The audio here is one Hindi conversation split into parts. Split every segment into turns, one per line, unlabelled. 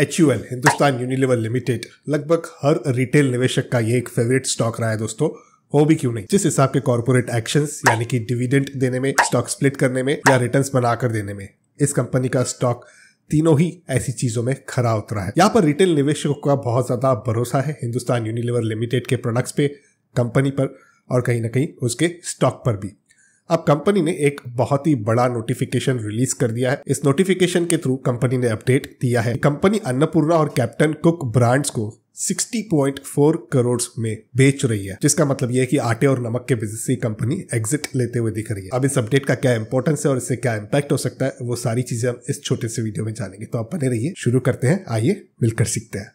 H U L Hindustan Unilever limited लगभग हर रिटेल निवेशक का ये एक फेवरेट स्टॉक रहा है दोस्तों हो भी क्यों नहीं जिस हिसाब के कॉर्पोरेट एक्शन यानी कि डिविडेंड देने में स्टॉक स्प्लिट करने में या रिटर्न बनाकर देने में इस कंपनी का स्टॉक तीनों ही ऐसी चीजों में खरा उतरा है यहाँ पर रिटेल निवेशकों का बहुत ज्यादा भरोसा है हिंदुस्तान यूनिलेवर लिमिटेड के प्रोडक्ट्स पे कंपनी पर और कहीं ना कहीं उसके स्टॉक पर भी अब कंपनी ने एक बहुत ही बड़ा नोटिफिकेशन रिलीज कर दिया है इस नोटिफिकेशन के थ्रू कंपनी ने अपडेट दिया है कंपनी अन्नपूर्णा और कैप्टन कुक ब्रांड्स को 60.4 करोड़ में बेच रही है जिसका मतलब यह है कि आटे और नमक के बिजनेस की कंपनी एग्जिट लेते हुए दिख रही है अब इस अपडेट का क्या इंपॉर्टेंस है और इससे क्या इम्पैक्ट हो सकता है वो सारी चीजें हम इस छोटे से वीडियो में जानेंगे तो आप बने रहिए शुरू करते हैं आइए मिलकर सीखते हैं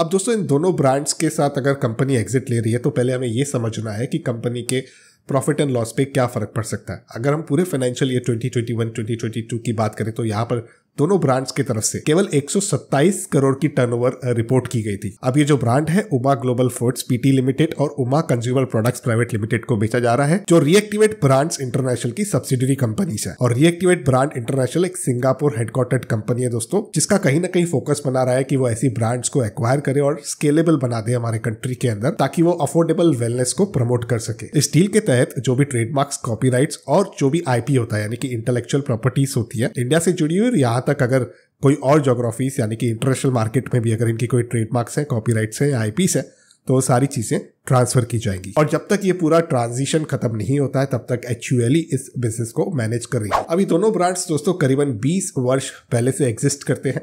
अब दोस्तों इन दोनों ब्रांड्स के साथ अगर कंपनी एग्जिट ले रही है तो पहले हमें यह समझना है कि कंपनी के प्रॉफिट एंड लॉस पे क्या फ़र्क पड़ सकता है अगर हम पूरे फाइनेंशियल ईयर 2021-2022 की बात करें तो यहाँ पर दोनों ब्रांड्स की तरफ से केवल 127 करोड़ की टर्नओवर रिपोर्ट की गई थी अब ये जो ब्रांड है Uma global foods PT limited और Uma consumer products private limited को बेचा जा रहा है जो रिएक्टिवेट ब्रांड्स इंटरनेशनल की सब्सिडरी कंपनी है और रिएक्टिवेट ब्रांड इंटरनेशनल एक सिंगापुर हेडक्वार्टर्ड कंपनी है दोस्तों जिसका कहीं ना कहीं फोकस बना रहा है की वो ऐसी ब्रांड्स को एक्वायर करे और स्केलेबल बना दे हमारे कंट्री के अंदर ताकि वो अफोर्डेबल वेलनेस को प्रमोट कर सके इस डील के तहत जो भी ट्रेडमार्क्स कॉपी और जो भी आईपी होता है यानी कि इंटेलेक्चुअल प्रॉपर्टीज होती है इंडिया से जुड़ी हुई यहाँ तक अगर कोई और जोग्राफीज यानी कि इंटरनेशनल मार्केट में भी अगर इनकी कोई ट्रेडमार्क्स है कॉपी है या पीस है तो वो सारी चीज़ें ट्रांसफ़र की जाएंगी और जब तक ये पूरा ट्रांजिशन खत्म नहीं होता है तब तक एच इस बिजनेस को मैनेज कर रही है अभी दोनों ब्रांड्स दोस्तों करीबन 20 वर्ष पहले से एग्जिस्ट करते हैं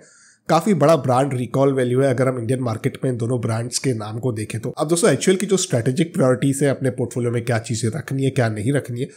काफ़ी बड़ा ब्रांड रिकॉल वैल्यू है अगर हम इंडियन मार्केट में दोनों ब्रांड्स के नाम को देखें तो अब दोस्तों एक्चुअल की जो स्ट्रेटेजिक प्रायोरिटीज़ है अपने पोर्टफोलियो में क्या चीज़ें रखनी है क्या नहीं रखनी है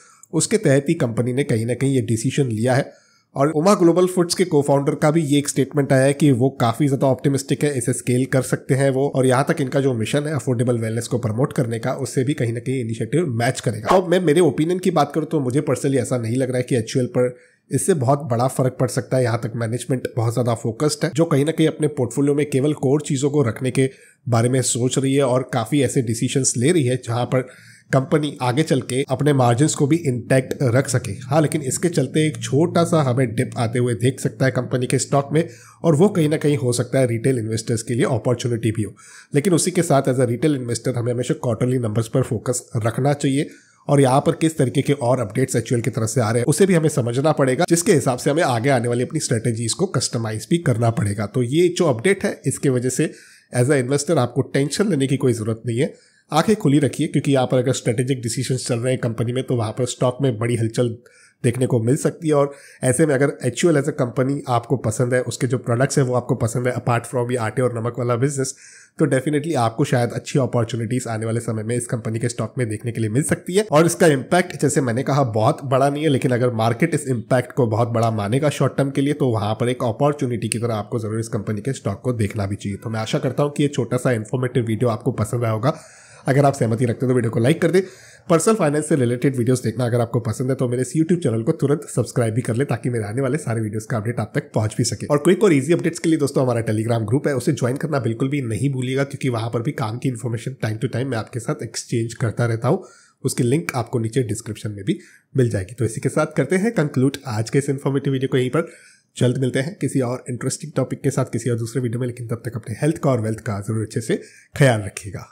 उसके तहत ही कंपनी ने कहीं ना कहीं ये डिसीजन लिया है और उमा ग्लोबल फूड्स के को फाउंडर का भी ये एक स्टेटमेंट आया है कि वो काफी ज्यादा ऑप्टिमिस्टिक है इसे स्केल कर सकते हैं वो और यहाँ तक इनका जो मिशन है अफोर्डेबल वेलनेस को प्रमोट करने का उससे भी कहीं ना कहीं इनिशिएटिव मैच करेगा अब तो मैं मेरे ओपिनियन की बात करूँ तो मुझे पर्सनली ऐसा नहीं लग रहा है कि एचुअल पर इससे बहुत बड़ा फर्क पड़ सकता है यहाँ तक मैनेजमेंट बहुत ज़्यादा फोकस्ड है जो कहीं ना कहीं अपने पोर्टफोलियो में केवल कोर चीज़ों को रखने के बारे में सोच रही है और काफ़ी ऐसे डिसीजंस ले रही है जहाँ पर कंपनी आगे चल के अपने मार्जिन को भी इंटैक्ट रख सके हाँ लेकिन इसके चलते एक छोटा सा हमें डिप आते हुए देख सकता है कंपनी के स्टॉक में और वो कहीं ना कहीं हो सकता है रिटेल इन्वेस्टर्स के लिए अपॉर्चुनिटी भी हो लेकिन उसी के साथ एज अ रिटेल इन्वेस्टर हमें हमेशा क्वार्टरली नंबर्स पर फोकस रखना चाहिए और यहाँ पर किस तरीके के और अपडेट्स एक्चुअल की तरफ से आ रहे हैं उसे भी हमें समझना पड़ेगा जिसके हिसाब से हमें आगे आने वाली अपनी स्ट्रेटेजीज को कस्टमाइज भी करना पड़ेगा तो ये जो अपडेट है इसके वजह से एज अ इन्वेस्टर आपको टेंशन लेने की कोई ज़रूरत नहीं है आंखें खुली रखिए क्योंकि यहाँ पर अगर स्ट्रेटेजिक डिसीजन चल रहे हैं कंपनी में तो वहाँ पर स्टॉक में बड़ी हलचल देखने को मिल सकती है और ऐसे में अगर एच एज ए कंपनी आपको पसंद है उसके जो प्रोडक्ट्स हैं वो आपको पसंद है अपार्ट फ्रॉम ये आटे और नमक वाला बिजनेस तो डेफिनेटली आपको शायद अच्छी अपॉर्चुनिटीज़ आने वाले समय में इस कंपनी के स्टॉक में देखने के लिए मिल सकती है और इसका इम्पैक्ट जैसे मैंने कहा बहुत बड़ा नहीं है लेकिन अगर मार्केट इस इम्पैक्ट को बहुत बड़ा मानेगा शॉर्ट टर्म के लिए तो वहाँ पर एक अपॉर्चुनिटी की तरह आपको जरूर इस कंपनी के स्टॉक को देखना भी चाहिए तो मैं आशा करता हूँ कि ये छोटा सा इन्फॉर्मेटिव वीडियो आपको पसंद आया होगा अगर आप सहमति रखते हो तो वीडियो को लाइक कर दे पर्सनल फाइनेंस से रिलेटेड वीडियोस देखना अगर आपको पसंद है तो मेरे इस यूट्यूब चैनल को तुरंत सब्सक्राइब भी कर ले ताकि मेरे आने वाले सारे वीडियोस का अपडेट आप तक पहुंच भी सके और क्विक और इजी अपडेट्स के लिए दोस्तों हमारा टेलीग्राम ग्रुप है उसे ज्वाइन करना बिल्कुल भी नहीं भूलिएगा क्योंकि वहां पर भी काम की इन्फॉर्मेशन टाइम टू टाइम मैं आपके साथ एक्सचेंज करता रहता हूँ उसकी लिंक आपको नीचे डिस्क्रिप्शन में भी मिल जाएगी तो इसी के साथ करते हैं कंक्लूड आज के इस इन्फॉर्मेटिव वीडियो को यहीं पर जल्द मिलते हैं किसी और इंटरेस्टिंग टॉपिक के साथ किसी और दूसरे वीडियो में लेकिन तब तक अपने हेल्थ का और वेल्थ का जरूर अच्छे से ख्याल रखिएगा